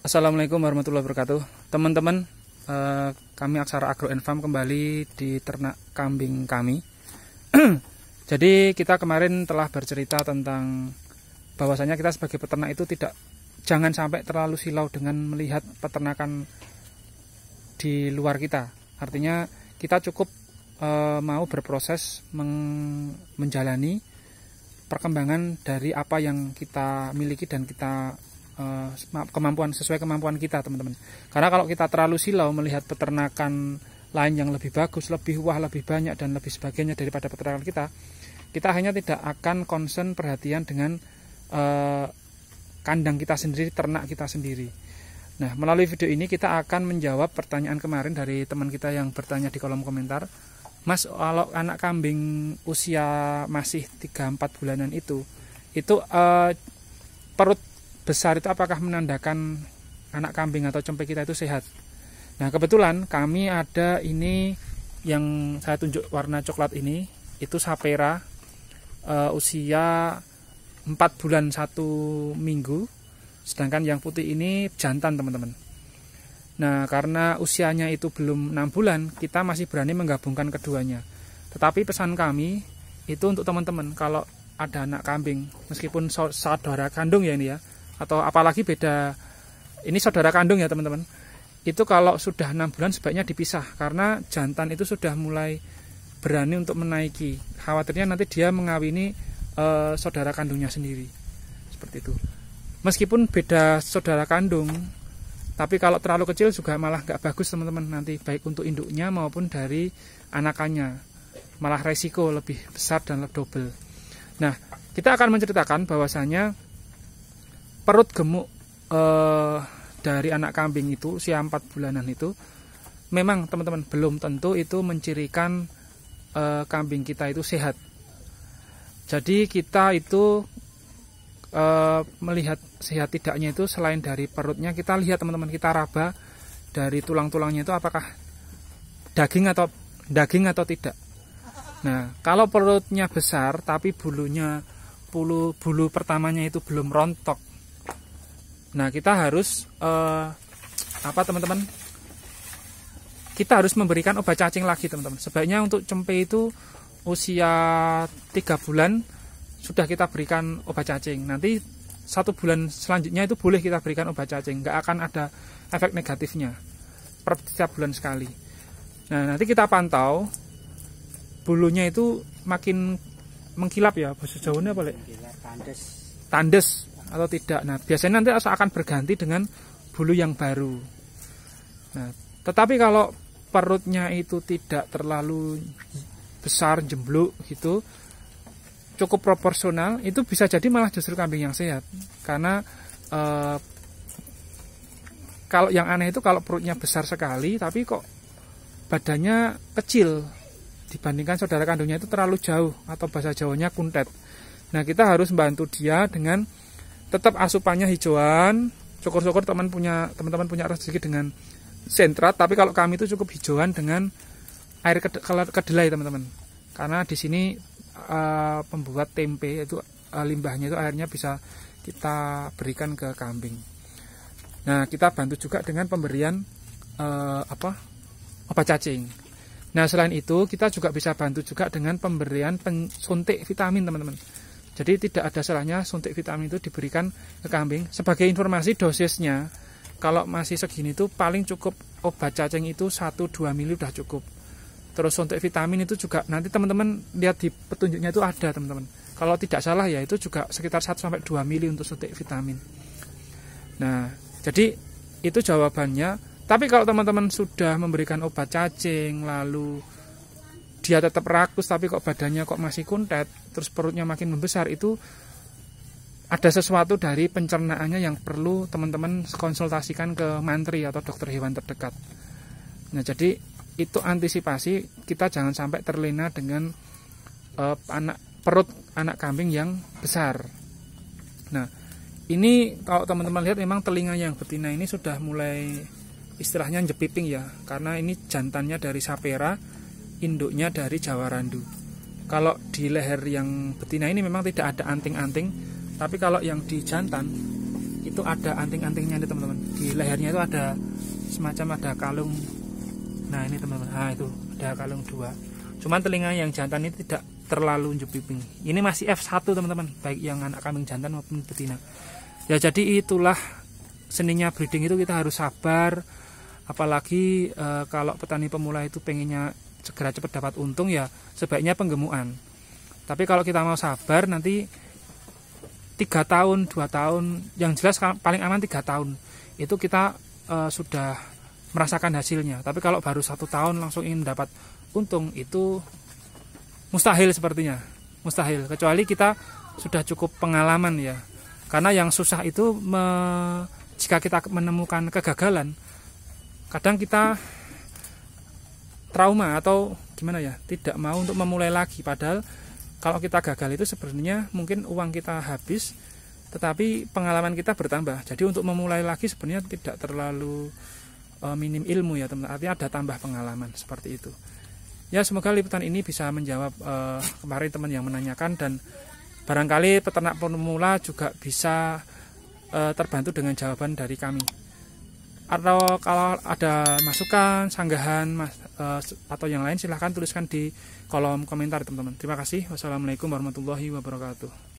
Assalamualaikum warahmatullahi wabarakatuh Teman-teman, eh, kami Aksara Agro Enfam kembali di ternak kambing kami Jadi kita kemarin telah bercerita tentang bahwasanya kita sebagai peternak itu tidak Jangan sampai terlalu silau dengan melihat peternakan di luar kita Artinya kita cukup eh, mau berproses menjalani perkembangan dari apa yang kita miliki dan kita Eh, kemampuan sesuai kemampuan kita teman-teman karena kalau kita terlalu silau melihat peternakan lain yang lebih bagus lebih wah lebih banyak dan lebih sebagainya daripada peternakan kita kita hanya tidak akan concern perhatian dengan uh, kandang kita sendiri ternak kita sendiri nah melalui video ini kita akan menjawab pertanyaan kemarin dari teman kita yang bertanya di kolom komentar Mas kalau anak kambing usia masih 3-4 bulanan itu itu uh, perut besar itu apakah menandakan anak kambing atau cempe kita itu sehat. Nah, kebetulan kami ada ini yang saya tunjuk warna coklat ini, itu sapera uh, usia 4 bulan 1 minggu, sedangkan yang putih ini jantan, teman-teman. Nah, karena usianya itu belum 6 bulan, kita masih berani menggabungkan keduanya. Tetapi pesan kami itu untuk teman-teman kalau ada anak kambing, meskipun saudara kandung ya ini ya, atau apalagi beda ini saudara kandung ya teman-teman itu kalau sudah enam bulan sebaiknya dipisah karena jantan itu sudah mulai berani untuk menaiki khawatirnya nanti dia mengawini e, saudara kandungnya sendiri seperti itu meskipun beda saudara kandung tapi kalau terlalu kecil juga malah nggak bagus teman-teman nanti baik untuk induknya maupun dari anakannya malah resiko lebih besar dan lebih double nah kita akan menceritakan bahwasanya perut gemuk eh, dari anak kambing itu usia 4 bulanan itu memang teman-teman belum tentu itu mencirikan eh, kambing kita itu sehat. Jadi kita itu eh, melihat sehat tidaknya itu selain dari perutnya kita lihat teman-teman kita raba dari tulang-tulangnya itu apakah daging atau daging atau tidak. Nah, kalau perutnya besar tapi bulunya bulu bulu pertamanya itu belum rontok Nah, kita harus uh, apa teman-teman? Kita harus memberikan obat cacing lagi, teman-teman. Sebaiknya untuk cempe itu usia 3 bulan sudah kita berikan obat cacing. Nanti satu bulan selanjutnya itu boleh kita berikan obat cacing, nggak akan ada efek negatifnya per setiap bulan sekali. Nah nanti kita pantau bulunya itu makin mengkilap ya, bahasa Jawanya boleh. Tandes. Tandes atau tidak. Nah, biasanya nanti akan berganti dengan bulu yang baru. Nah, tetapi kalau perutnya itu tidak terlalu besar jembluk gitu, cukup proporsional, itu bisa jadi malah justru kambing yang sehat. Karena eh, kalau yang aneh itu kalau perutnya besar sekali tapi kok badannya kecil dibandingkan saudara kandungnya itu terlalu jauh atau bahasa Jawanya kuntet. Nah, kita harus bantu dia dengan tetap asupannya hijauan syukur-syukur teman punya teman-teman punya rezeki dengan sentrat tapi kalau kami itu cukup hijauan dengan air kedelai teman-teman karena di sini uh, pembuat tempe itu uh, limbahnya itu airnya bisa kita berikan ke kambing nah kita bantu juga dengan pemberian uh, apa obat cacing nah selain itu kita juga bisa bantu juga dengan pemberian suntik vitamin teman-teman jadi tidak ada salahnya suntik vitamin itu diberikan ke kambing. Sebagai informasi dosisnya, kalau masih segini itu paling cukup obat cacing itu 1-2 mili sudah cukup. Terus suntik vitamin itu juga nanti teman-teman lihat di petunjuknya itu ada teman-teman. Kalau tidak salah ya itu juga sekitar 1-2 mili untuk suntik vitamin. Nah, jadi itu jawabannya. Tapi kalau teman-teman sudah memberikan obat cacing lalu dia tetap rakus tapi kok badannya kok masih kuntet terus perutnya makin membesar itu ada sesuatu dari pencernaannya yang perlu teman-teman konsultasikan ke mantri atau dokter hewan terdekat. Nah, jadi itu antisipasi kita jangan sampai terlena dengan uh, anak perut anak kambing yang besar. Nah, ini kalau teman-teman lihat memang telinga yang betina ini sudah mulai istilahnya jepiping ya, karena ini jantannya dari sapera induknya dari Jawa Randu. Kalau di leher yang betina ini memang tidak ada anting-anting, tapi kalau yang di jantan itu ada anting-antingnya nih teman-teman. Di lehernya itu ada semacam ada kalung. Nah ini teman-teman, nah itu ada kalung dua. Cuman telinga yang jantan ini tidak terlalu unjuk Ini masih F1 teman-teman, baik yang anak kambing jantan maupun betina. Ya jadi itulah seninya breeding itu kita harus sabar apalagi e, kalau petani pemula itu pengennya segera cepat dapat untung ya sebaiknya penggemuan Tapi kalau kita mau sabar nanti tiga tahun, dua tahun, yang jelas paling aman tiga tahun itu kita e, sudah merasakan hasilnya. Tapi kalau baru satu tahun langsung ingin dapat untung itu mustahil sepertinya, mustahil. Kecuali kita sudah cukup pengalaman ya, karena yang susah itu me, jika kita menemukan kegagalan, kadang kita trauma atau gimana ya tidak mau untuk memulai lagi padahal kalau kita gagal itu sebenarnya mungkin uang kita habis tetapi pengalaman kita bertambah jadi untuk memulai lagi sebenarnya tidak terlalu e, minim ilmu ya teman teman artinya ada tambah pengalaman seperti itu ya semoga liputan ini bisa menjawab e, kemarin teman yang menanyakan dan barangkali peternak pemula juga bisa e, terbantu dengan jawaban dari kami atau kalau ada masukan, sanggahan mas, uh, atau yang lain silahkan tuliskan di kolom komentar teman-teman. Terima kasih. Wassalamualaikum warahmatullahi wabarakatuh.